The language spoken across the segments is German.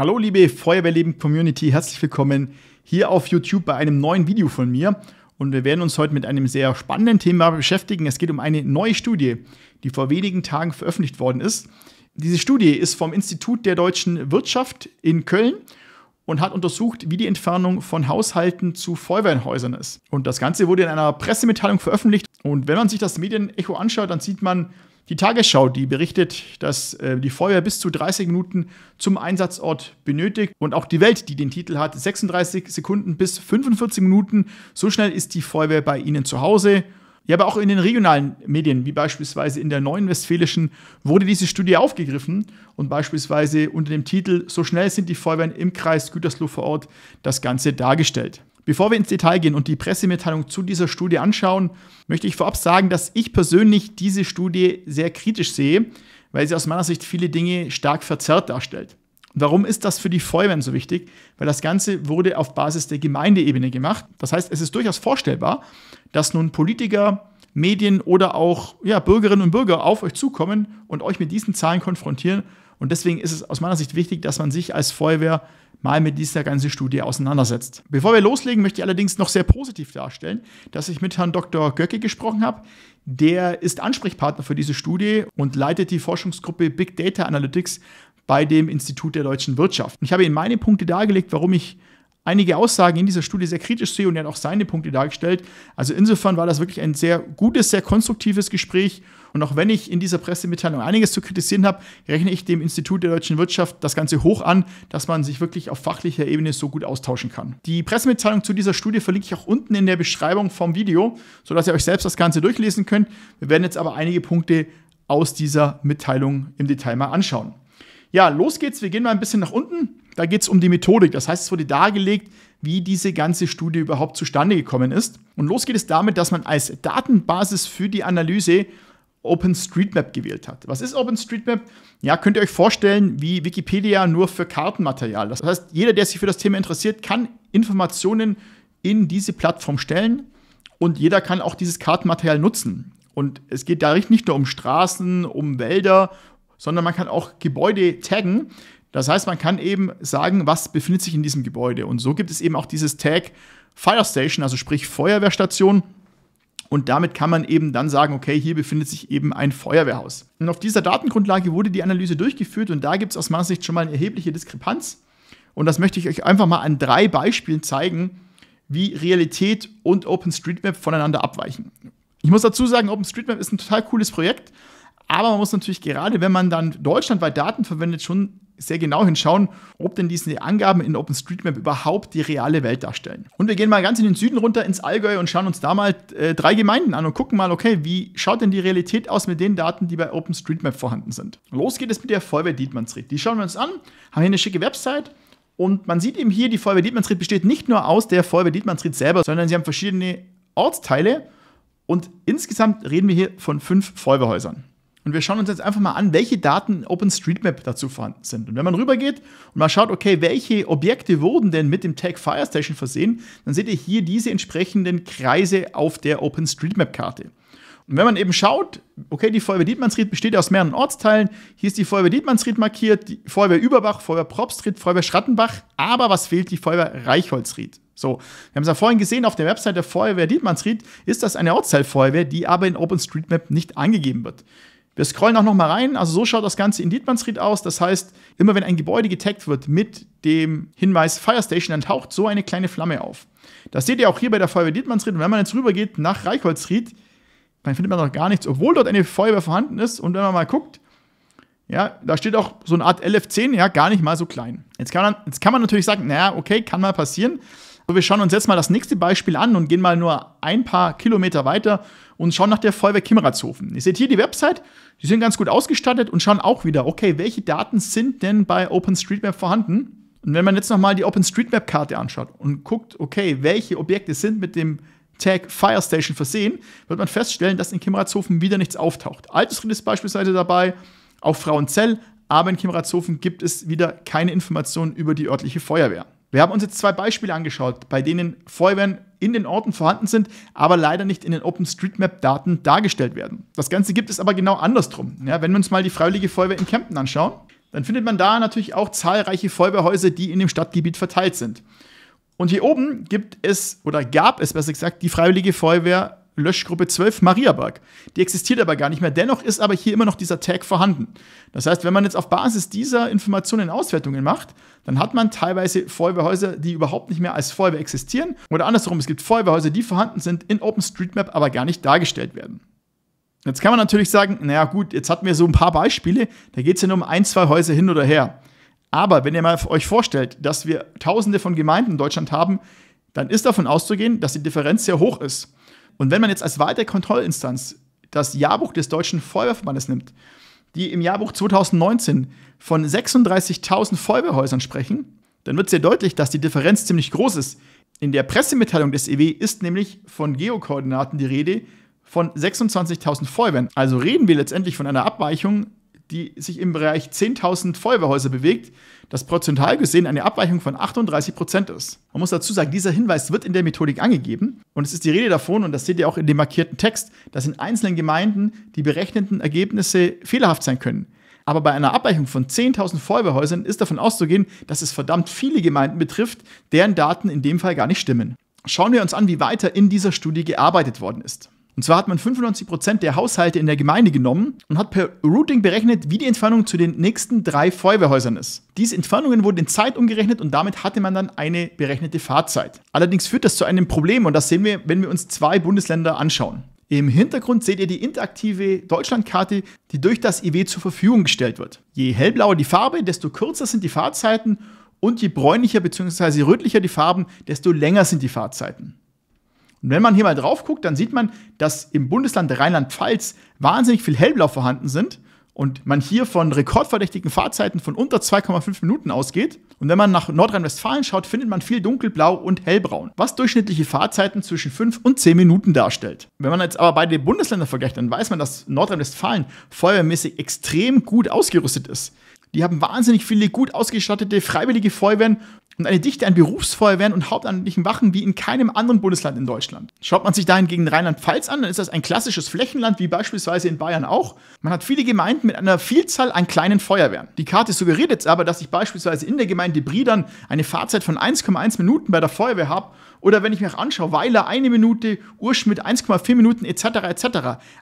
Hallo liebe Feuerwehrleben-Community, herzlich willkommen hier auf YouTube bei einem neuen Video von mir. Und wir werden uns heute mit einem sehr spannenden Thema beschäftigen. Es geht um eine neue Studie, die vor wenigen Tagen veröffentlicht worden ist. Diese Studie ist vom Institut der deutschen Wirtschaft in Köln und hat untersucht, wie die Entfernung von Haushalten zu Feuerwehrhäusern ist. Und das Ganze wurde in einer Pressemitteilung veröffentlicht. Und wenn man sich das Medienecho anschaut, dann sieht man, die Tagesschau, die berichtet, dass äh, die Feuerwehr bis zu 30 Minuten zum Einsatzort benötigt und auch die Welt, die den Titel hat, 36 Sekunden bis 45 Minuten. So schnell ist die Feuerwehr bei Ihnen zu Hause. Ja, aber auch in den regionalen Medien, wie beispielsweise in der Neuen Westfälischen, wurde diese Studie aufgegriffen und beispielsweise unter dem Titel So schnell sind die Feuerwehren im Kreis Gütersloh vor Ort das Ganze dargestellt. Bevor wir ins Detail gehen und die Pressemitteilung zu dieser Studie anschauen, möchte ich vorab sagen, dass ich persönlich diese Studie sehr kritisch sehe, weil sie aus meiner Sicht viele Dinge stark verzerrt darstellt. warum ist das für die Feuerwehren so wichtig? Weil das Ganze wurde auf Basis der Gemeindeebene gemacht. Das heißt, es ist durchaus vorstellbar, dass nun Politiker, Medien oder auch ja, Bürgerinnen und Bürger auf euch zukommen und euch mit diesen Zahlen konfrontieren. Und deswegen ist es aus meiner Sicht wichtig, dass man sich als Feuerwehr mal mit dieser ganzen Studie auseinandersetzt. Bevor wir loslegen, möchte ich allerdings noch sehr positiv darstellen, dass ich mit Herrn Dr. Göcke gesprochen habe. Der ist Ansprechpartner für diese Studie und leitet die Forschungsgruppe Big Data Analytics bei dem Institut der deutschen Wirtschaft. ich habe Ihnen meine Punkte dargelegt, warum ich einige Aussagen in dieser Studie sehr kritisch sehe und er hat auch seine Punkte dargestellt. Also insofern war das wirklich ein sehr gutes, sehr konstruktives Gespräch. Und auch wenn ich in dieser Pressemitteilung einiges zu kritisieren habe, rechne ich dem Institut der deutschen Wirtschaft das Ganze hoch an, dass man sich wirklich auf fachlicher Ebene so gut austauschen kann. Die Pressemitteilung zu dieser Studie verlinke ich auch unten in der Beschreibung vom Video, sodass ihr euch selbst das Ganze durchlesen könnt. Wir werden jetzt aber einige Punkte aus dieser Mitteilung im Detail mal anschauen. Ja, los geht's. Wir gehen mal ein bisschen nach unten. Da geht es um die Methodik. Das heißt, es wurde dargelegt, wie diese ganze Studie überhaupt zustande gekommen ist. Und los geht es damit, dass man als Datenbasis für die Analyse OpenStreetMap gewählt hat. Was ist OpenStreetMap? Ja, könnt ihr euch vorstellen, wie Wikipedia nur für Kartenmaterial. Das heißt, jeder, der sich für das Thema interessiert, kann Informationen in diese Plattform stellen und jeder kann auch dieses Kartenmaterial nutzen. Und es geht da nicht nur um Straßen, um Wälder, sondern man kann auch Gebäude taggen, das heißt, man kann eben sagen, was befindet sich in diesem Gebäude. Und so gibt es eben auch dieses Tag Fire Station, also sprich Feuerwehrstation. Und damit kann man eben dann sagen, okay, hier befindet sich eben ein Feuerwehrhaus. Und auf dieser Datengrundlage wurde die Analyse durchgeführt und da gibt es aus meiner Sicht schon mal eine erhebliche Diskrepanz. Und das möchte ich euch einfach mal an drei Beispielen zeigen, wie Realität und OpenStreetMap voneinander abweichen. Ich muss dazu sagen, OpenStreetMap ist ein total cooles Projekt, aber man muss natürlich gerade, wenn man dann deutschlandweit Daten verwendet, schon sehr genau hinschauen, ob denn diese Angaben in OpenStreetMap überhaupt die reale Welt darstellen. Und wir gehen mal ganz in den Süden runter ins Allgäu und schauen uns da mal äh, drei Gemeinden an und gucken mal, okay, wie schaut denn die Realität aus mit den Daten, die bei OpenStreetMap vorhanden sind. Los geht es mit der Feuerwehr Dietmannsried. Die schauen wir uns an, haben hier eine schicke Website. Und man sieht eben hier, die Feuerwehr Dietmannsried besteht nicht nur aus der Feuerwehr Dietmannsried selber, sondern sie haben verschiedene Ortsteile. Und insgesamt reden wir hier von fünf Feuerwehrhäusern. Und wir schauen uns jetzt einfach mal an, welche Daten OpenStreetMap dazu vorhanden sind. Und wenn man rübergeht und mal schaut, okay, welche Objekte wurden denn mit dem Tag Firestation versehen, dann seht ihr hier diese entsprechenden Kreise auf der OpenStreetMap-Karte. Und wenn man eben schaut, okay, die Feuerwehr Dietmannsried besteht aus mehreren Ortsteilen. Hier ist die Feuerwehr Dietmannsried markiert, die Feuerwehr Überbach, Feuerwehr Propstried, Feuerwehr Schrattenbach. Aber was fehlt? Die Feuerwehr Reichholzried. So, wir haben es ja vorhin gesehen, auf der Website der Feuerwehr Dietmannsried ist das eine Ortsteilfeuerwehr, die aber in OpenStreetMap nicht angegeben wird. Wir scrollen auch nochmal rein. Also so schaut das Ganze in Dietmannsried aus. Das heißt, immer wenn ein Gebäude getaggt wird mit dem Hinweis Fire Station, dann taucht so eine kleine Flamme auf. Das seht ihr auch hier bei der Feuerwehr Dietmannsried. Und wenn man jetzt rüber geht nach Reichholzried, dann findet man noch gar nichts, obwohl dort eine Feuerwehr vorhanden ist. Und wenn man mal guckt, ja, da steht auch so eine Art LF10, ja, gar nicht mal so klein. Jetzt kann man, jetzt kann man natürlich sagen, naja, okay, kann mal passieren. Aber wir schauen uns jetzt mal das nächste Beispiel an und gehen mal nur ein paar Kilometer weiter und schauen nach der Feuerwehr Kimmeratshofen. Ihr seht hier die Website, die sind ganz gut ausgestattet und schauen auch wieder, okay, welche Daten sind denn bei OpenStreetMap vorhanden? Und wenn man jetzt nochmal die OpenStreetMap-Karte anschaut und guckt, okay, welche Objekte sind mit dem Tag Firestation versehen, wird man feststellen, dass in Kimmeratshofen wieder nichts auftaucht. Altersried ist beispielsweise dabei, auch Frauenzell, aber in Kimmeratshofen gibt es wieder keine Informationen über die örtliche Feuerwehr. Wir haben uns jetzt zwei Beispiele angeschaut, bei denen Feuerwehren in den Orten vorhanden sind, aber leider nicht in den OpenStreetMap-Daten dargestellt werden. Das Ganze gibt es aber genau andersrum. Ja, wenn wir uns mal die Freiwillige Feuerwehr in Kempten anschauen, dann findet man da natürlich auch zahlreiche Feuerwehrhäuser, die in dem Stadtgebiet verteilt sind. Und hier oben gibt es oder gab es besser gesagt die Freiwillige Feuerwehr Löschgruppe 12 Mariabug. Die existiert aber gar nicht mehr. Dennoch ist aber hier immer noch dieser Tag vorhanden. Das heißt, wenn man jetzt auf Basis dieser Informationen Auswertungen macht, dann hat man teilweise Feuerwehrhäuser, die überhaupt nicht mehr als Feuerwehr existieren. Oder andersherum, es gibt Feuerwehrhäuser, die vorhanden sind, in OpenStreetMap aber gar nicht dargestellt werden. Jetzt kann man natürlich sagen, naja gut, jetzt hatten wir so ein paar Beispiele, da geht es ja nur um ein, zwei Häuser hin oder her. Aber wenn ihr mal euch vorstellt, dass wir tausende von Gemeinden in Deutschland haben, dann ist davon auszugehen, dass die Differenz sehr hoch ist. Und wenn man jetzt als weitere Kontrollinstanz das Jahrbuch des Deutschen Feuerwehrverbandes nimmt, die im Jahrbuch 2019 von 36.000 Feuerwehrhäusern sprechen, dann wird sehr deutlich, dass die Differenz ziemlich groß ist. In der Pressemitteilung des EW ist nämlich von Geokoordinaten die Rede von 26.000 Feuerwehren. Also reden wir letztendlich von einer Abweichung die sich im Bereich 10.000 Feuerwehrhäuser bewegt, das prozentual gesehen eine Abweichung von 38 Prozent ist. Man muss dazu sagen, dieser Hinweis wird in der Methodik angegeben und es ist die Rede davon, und das seht ihr auch in dem markierten Text, dass in einzelnen Gemeinden die berechneten Ergebnisse fehlerhaft sein können. Aber bei einer Abweichung von 10.000 Feuerwehrhäusern ist davon auszugehen, dass es verdammt viele Gemeinden betrifft, deren Daten in dem Fall gar nicht stimmen. Schauen wir uns an, wie weiter in dieser Studie gearbeitet worden ist. Und zwar hat man 95% der Haushalte in der Gemeinde genommen und hat per Routing berechnet, wie die Entfernung zu den nächsten drei Feuerwehrhäusern ist. Diese Entfernungen wurden in Zeit umgerechnet und damit hatte man dann eine berechnete Fahrzeit. Allerdings führt das zu einem Problem und das sehen wir, wenn wir uns zwei Bundesländer anschauen. Im Hintergrund seht ihr die interaktive Deutschlandkarte, die durch das IW zur Verfügung gestellt wird. Je hellblauer die Farbe, desto kürzer sind die Fahrzeiten und je bräunlicher bzw. rötlicher die Farben, desto länger sind die Fahrzeiten. Und wenn man hier mal drauf guckt, dann sieht man, dass im Bundesland Rheinland-Pfalz wahnsinnig viel Hellblau vorhanden sind und man hier von rekordverdächtigen Fahrzeiten von unter 2,5 Minuten ausgeht. Und wenn man nach Nordrhein-Westfalen schaut, findet man viel dunkelblau und hellbraun, was durchschnittliche Fahrzeiten zwischen 5 und 10 Minuten darstellt. Wenn man jetzt aber beide Bundesländer vergleicht, dann weiß man, dass Nordrhein-Westfalen feuermäßig extrem gut ausgerüstet ist. Die haben wahnsinnig viele gut ausgestattete freiwillige Feuerwehren und eine Dichte an Berufsfeuerwehren und hauptamtlichen Wachen wie in keinem anderen Bundesland in Deutschland. Schaut man sich dahingegen Rheinland-Pfalz an, dann ist das ein klassisches Flächenland, wie beispielsweise in Bayern auch. Man hat viele Gemeinden mit einer Vielzahl an kleinen Feuerwehren. Die Karte suggeriert jetzt aber, dass ich beispielsweise in der Gemeinde Briedern eine Fahrzeit von 1,1 Minuten bei der Feuerwehr habe oder wenn ich mir auch anschaue, Weiler eine Minute, Urschmidt 1,4 Minuten etc. etc.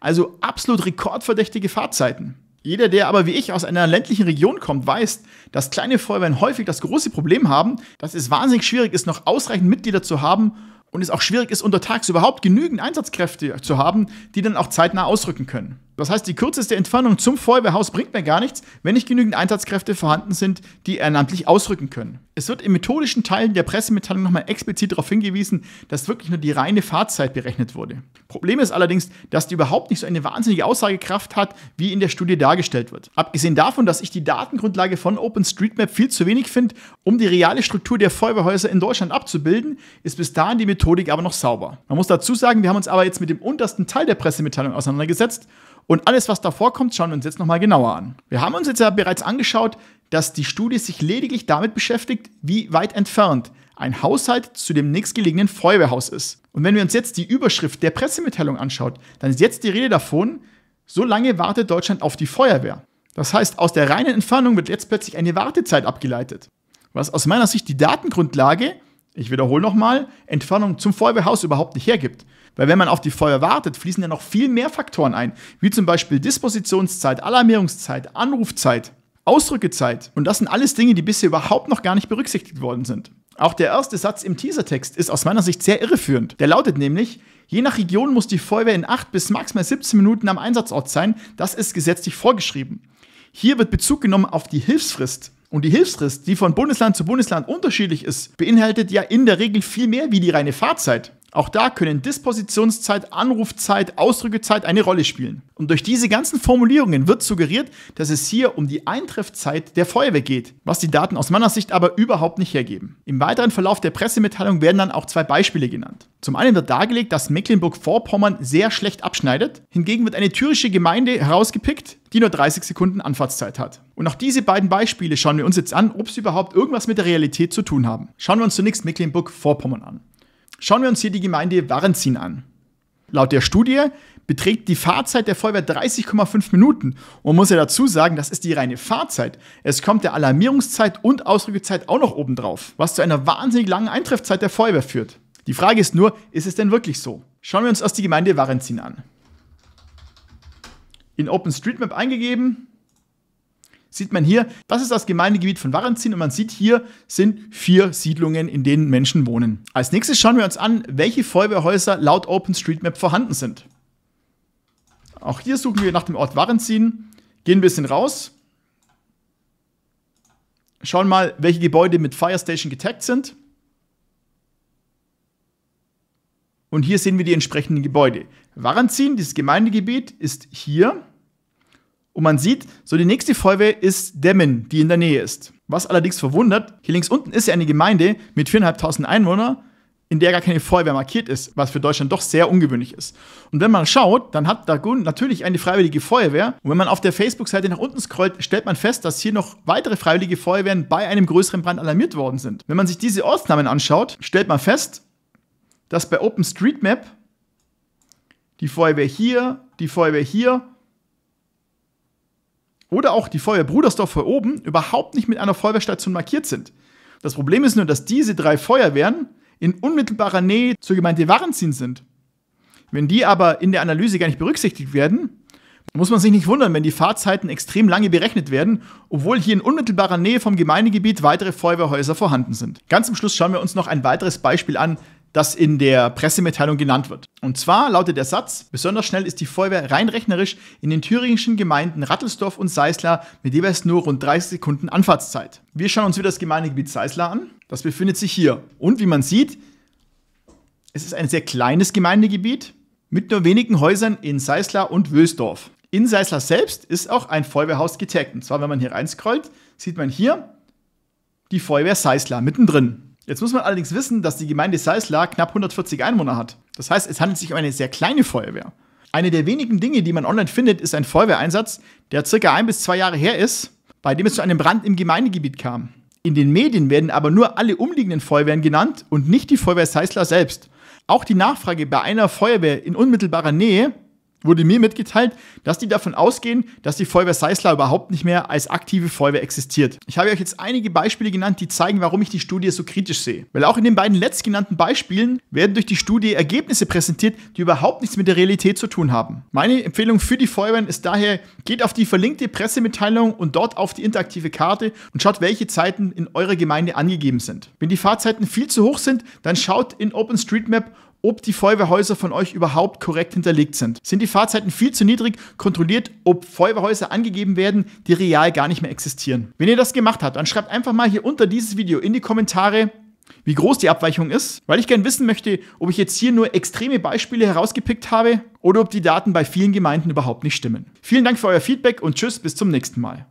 Also absolut rekordverdächtige Fahrzeiten. Jeder, der aber wie ich aus einer ländlichen Region kommt, weiß, dass kleine Feuerwehren häufig das große Problem haben, dass es wahnsinnig schwierig ist, noch ausreichend Mitglieder zu haben und es auch schwierig ist, untertags überhaupt genügend Einsatzkräfte zu haben, die dann auch zeitnah ausrücken können. Das heißt, die kürzeste Entfernung zum Feuerwehrhaus bringt mir gar nichts, wenn nicht genügend Einsatzkräfte vorhanden sind, die ehrenamtlich ausrücken können. Es wird im methodischen Teil der Pressemitteilung nochmal explizit darauf hingewiesen, dass wirklich nur die reine Fahrzeit berechnet wurde. Problem ist allerdings, dass die überhaupt nicht so eine wahnsinnige Aussagekraft hat, wie in der Studie dargestellt wird. Abgesehen davon, dass ich die Datengrundlage von OpenStreetMap viel zu wenig finde, um die reale Struktur der Feuerwehrhäuser in Deutschland abzubilden, ist bis dahin die Methodik aber noch sauber. Man muss dazu sagen, wir haben uns aber jetzt mit dem untersten Teil der Pressemitteilung auseinandergesetzt und alles, was davor kommt, schauen wir uns jetzt nochmal genauer an. Wir haben uns jetzt ja bereits angeschaut, dass die Studie sich lediglich damit beschäftigt, wie weit entfernt ein Haushalt zu dem nächstgelegenen Feuerwehrhaus ist. Und wenn wir uns jetzt die Überschrift der Pressemitteilung anschaut, dann ist jetzt die Rede davon, so lange wartet Deutschland auf die Feuerwehr. Das heißt, aus der reinen Entfernung wird jetzt plötzlich eine Wartezeit abgeleitet. Was aus meiner Sicht die Datengrundlage, ich wiederhole nochmal, Entfernung zum Feuerwehrhaus überhaupt nicht hergibt. Weil wenn man auf die Feuer wartet, fließen ja noch viel mehr Faktoren ein, wie zum Beispiel Dispositionszeit, Alarmierungszeit, Anrufzeit, Ausdrückezeit. Und das sind alles Dinge, die bisher überhaupt noch gar nicht berücksichtigt worden sind. Auch der erste Satz im Teasertext ist aus meiner Sicht sehr irreführend. Der lautet nämlich, je nach Region muss die Feuerwehr in 8 bis maximal 17 Minuten am Einsatzort sein. Das ist gesetzlich vorgeschrieben. Hier wird Bezug genommen auf die Hilfsfrist. Und die Hilfsfrist, die von Bundesland zu Bundesland unterschiedlich ist, beinhaltet ja in der Regel viel mehr wie die reine Fahrzeit. Auch da können Dispositionszeit, Anrufzeit, Ausdrückezeit eine Rolle spielen. Und durch diese ganzen Formulierungen wird suggeriert, dass es hier um die Eintreffzeit der Feuerwehr geht, was die Daten aus meiner Sicht aber überhaupt nicht hergeben. Im weiteren Verlauf der Pressemitteilung werden dann auch zwei Beispiele genannt. Zum einen wird dargelegt, dass Mecklenburg-Vorpommern sehr schlecht abschneidet. Hingegen wird eine tyrische Gemeinde herausgepickt, die nur 30 Sekunden Anfahrtszeit hat. Und auch diese beiden Beispiele schauen wir uns jetzt an, ob sie überhaupt irgendwas mit der Realität zu tun haben. Schauen wir uns zunächst Mecklenburg-Vorpommern an. Schauen wir uns hier die Gemeinde Warenzin an. Laut der Studie beträgt die Fahrzeit der Feuerwehr 30,5 Minuten. Und muss ja dazu sagen, das ist die reine Fahrzeit. Es kommt der Alarmierungszeit und Ausrückezeit auch noch obendrauf, was zu einer wahnsinnig langen Eintreffzeit der Feuerwehr führt. Die Frage ist nur, ist es denn wirklich so? Schauen wir uns erst die Gemeinde Warenzin an. In OpenStreetMap eingegeben, sieht man hier, das ist das Gemeindegebiet von Warenzin und man sieht hier sind vier Siedlungen, in denen Menschen wohnen. Als nächstes schauen wir uns an, welche Feuerwehrhäuser laut OpenStreetMap vorhanden sind. Auch hier suchen wir nach dem Ort Warenzin, gehen ein bisschen raus, schauen mal, welche Gebäude mit Firestation getaggt sind. Und hier sehen wir die entsprechenden Gebäude. Warenzin, dieses Gemeindegebiet, ist hier. Und man sieht, so die nächste Feuerwehr ist Demmin, die in der Nähe ist. Was allerdings verwundert, hier links unten ist ja eine Gemeinde mit 4.500 Einwohnern, in der gar keine Feuerwehr markiert ist, was für Deutschland doch sehr ungewöhnlich ist. Und wenn man schaut, dann hat Dagun natürlich eine freiwillige Feuerwehr. Und wenn man auf der Facebook-Seite nach unten scrollt, stellt man fest, dass hier noch weitere freiwillige Feuerwehren bei einem größeren Brand alarmiert worden sind. Wenn man sich diese Ortsnamen anschaut, stellt man fest, dass bei OpenStreetMap die Feuerwehr hier, die Feuerwehr hier oder auch die Feuer Brudersdorfer oben überhaupt nicht mit einer Feuerwehrstation markiert sind. Das Problem ist nur, dass diese drei Feuerwehren in unmittelbarer Nähe zur Gemeinde Warenzin sind. Wenn die aber in der Analyse gar nicht berücksichtigt werden, muss man sich nicht wundern, wenn die Fahrzeiten extrem lange berechnet werden, obwohl hier in unmittelbarer Nähe vom Gemeindegebiet weitere Feuerwehrhäuser vorhanden sind. Ganz zum Schluss schauen wir uns noch ein weiteres Beispiel an, das in der Pressemitteilung genannt wird. Und zwar lautet der Satz, besonders schnell ist die Feuerwehr rein rechnerisch in den thüringischen Gemeinden Rattelsdorf und Seisler mit jeweils nur rund 30 Sekunden Anfahrtszeit. Wir schauen uns wieder das Gemeindegebiet Seisler an. Das befindet sich hier. Und wie man sieht, es ist ein sehr kleines Gemeindegebiet mit nur wenigen Häusern in Seisler und Wösdorf. In Seisler selbst ist auch ein Feuerwehrhaus getaggt. Und zwar, wenn man hier reinscrollt, sieht man hier die Feuerwehr Seisler mittendrin. Jetzt muss man allerdings wissen, dass die Gemeinde Seißlar knapp 140 Einwohner hat. Das heißt, es handelt sich um eine sehr kleine Feuerwehr. Eine der wenigen Dinge, die man online findet, ist ein Feuerwehreinsatz, der circa ein bis zwei Jahre her ist, bei dem es zu einem Brand im Gemeindegebiet kam. In den Medien werden aber nur alle umliegenden Feuerwehren genannt und nicht die Feuerwehr Seißler selbst. Auch die Nachfrage bei einer Feuerwehr in unmittelbarer Nähe wurde mir mitgeteilt, dass die davon ausgehen, dass die Feuerwehr Seisler überhaupt nicht mehr als aktive Feuerwehr existiert. Ich habe euch jetzt einige Beispiele genannt, die zeigen, warum ich die Studie so kritisch sehe. Weil auch in den beiden letztgenannten Beispielen werden durch die Studie Ergebnisse präsentiert, die überhaupt nichts mit der Realität zu tun haben. Meine Empfehlung für die Feuerwehren ist daher, geht auf die verlinkte Pressemitteilung und dort auf die interaktive Karte und schaut, welche Zeiten in eurer Gemeinde angegeben sind. Wenn die Fahrzeiten viel zu hoch sind, dann schaut in OpenStreetMap ob die Feuerwehrhäuser von euch überhaupt korrekt hinterlegt sind. Sind die Fahrzeiten viel zu niedrig, kontrolliert, ob Feuerwehrhäuser angegeben werden, die real gar nicht mehr existieren. Wenn ihr das gemacht habt, dann schreibt einfach mal hier unter dieses Video in die Kommentare, wie groß die Abweichung ist, weil ich gerne wissen möchte, ob ich jetzt hier nur extreme Beispiele herausgepickt habe oder ob die Daten bei vielen Gemeinden überhaupt nicht stimmen. Vielen Dank für euer Feedback und tschüss, bis zum nächsten Mal.